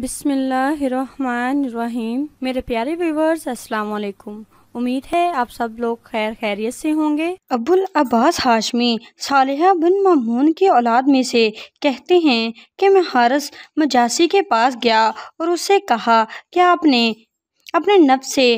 बिसमीम मेरे प्यारे व्यूवर्स अस्सलाम वालेकुम उम्मीद है आप सब लोग खैर खैरियत से होंगे अबुल अब्बास हाशमी सालिहा बिन ममून की औलाद में से कहते हैं कि मैं हारस मजासी के पास गया और उससे कहा कि आपने अपने नब से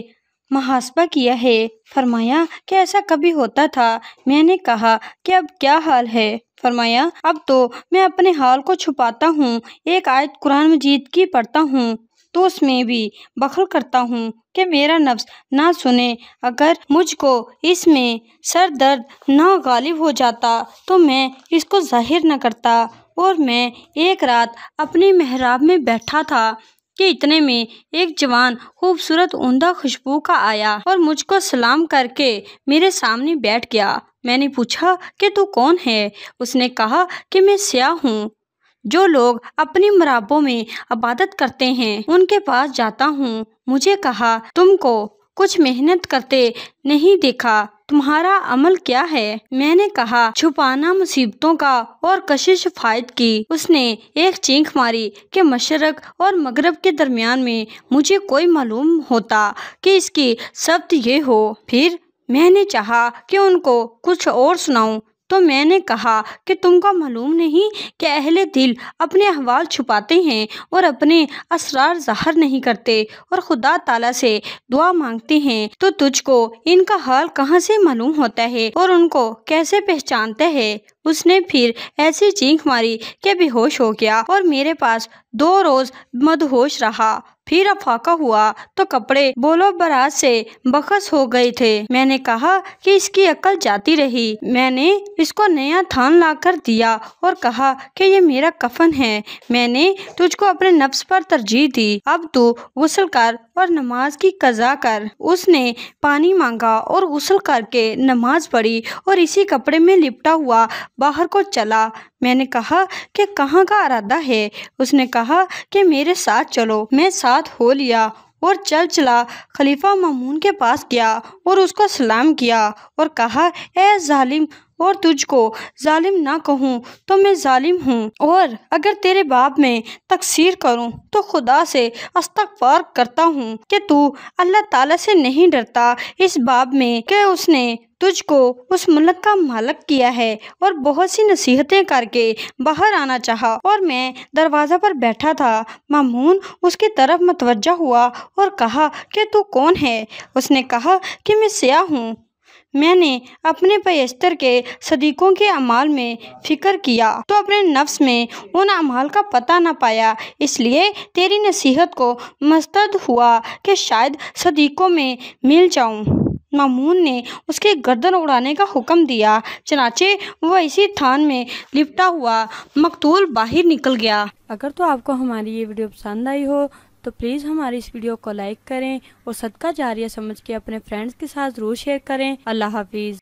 मुहासबा किया है फरमाया कि ऐसा कभी होता था मैंने कहा कि अब क्या हाल है फरमाया अब तो मैं अपने हाल को छुपाता हूँ एक आयत कुरान मजीद की पढ़ता हूँ तो उसमें भी बखल करता हूँ कि मेरा नफ्स ना सुने अगर मुझको इसमें सर दर्द ना गालिब हो जाता तो मैं इसको जाहिर न करता और मैं एक रात अपने महराब में बैठा था कि इतने में एक जवान खूबसूरत उमदा खुशबू का आया और मुझको सलाम करके मेरे सामने बैठ गया मैंने पूछा कि तू कौन है उसने कहा कि मैं स्याह हूँ जो लोग अपने मराबों में इबादत करते हैं उनके पास जाता हूँ मुझे कहा तुमको कुछ मेहनत करते नहीं देखा तुम्हारा अमल क्या है मैंने कहा छुपाना मुसीबतों का और कशिश फायद की उसने एक चीख मारी कि मशरक और मगरब के दरमियान में मुझे कोई मालूम होता कि इसकी शब्द ये हो फिर मैंने चाहा कि उनको कुछ और सुनाऊं तो मैंने कहा कि तुमको मालूम नहीं कि अहले दिल अपने अहवाल छुपाते हैं और अपने असरार ज़ाहर नहीं करते और खुदा ताला से दुआ मांगते हैं तो तुझको इनका हाल कहाँ से मालूम होता है और उनको कैसे पहचानता है उसने फिर ऐसी चीख मारी कि बेहोश हो गया और मेरे पास दो रोज मदहोश रहा फिर अफाका हुआ तो कपड़े बोलो बरात से बखस हो गए थे मैंने कहा कि इसकी अकल जाती रही मैंने इसको नया थान लाकर दिया और कहा कि ये मेरा कफन है मैंने तुझको अपने नफ्स पर तरजीह दी अब तू गुसल कर और नमाज की कजा कर उसने पानी मांगा और गुसल करके नमाज पढ़ी और इसी कपड़े में लिपटा हुआ बाहर को चला मैंने कहा कि कहाँ का इरादा है उसने कहा कि मेरे साथ चलो मैं साथ हो लिया और चल चला खलीफा ममून के पास गया और उसको सलाम किया और कहा ए जालिम और तुझको जालिम ना कहूँ तो मैं जालिम हूँ और अगर तेरे बाप में तकसीर करूँ तो खुदा से अस्तगफार करता हूँ कि तू अल्लाह ताला से नहीं डरता इस बाब में कि उसने तुझको उस मुल्क का मालक किया है और बहुत सी नसीहतें करके बाहर आना चाहा और मैं दरवाज़ा पर बैठा था मामून उसकी तरफ मतवजा हुआ और कहा कि तू कौन है उसने कहा कि मैं सिया हूँ मैंने अपने पेस्तर के सदीक़ों के अमाल में फ़िक्र किया तो अपने नफ्स में उन अमाल का पता न पाया इसलिए तेरी नसीहत को मस्तद हुआ कि शायद सदीक़ों में मिल जाऊं मामून ने उसके गर्दन उड़ाने का हुक्म दिया चनाचे वह इसी थान में लिपटा हुआ मकतूल बाहर निकल गया अगर तो आपको हमारी ये वीडियो पसंद आई हो तो प्लीज़ हमारी इस वीडियो को लाइक करें और सदका जारिया समझ के अपने फ्रेंड्स के साथ जरूर शेयर करें अल्लाह हाफिज़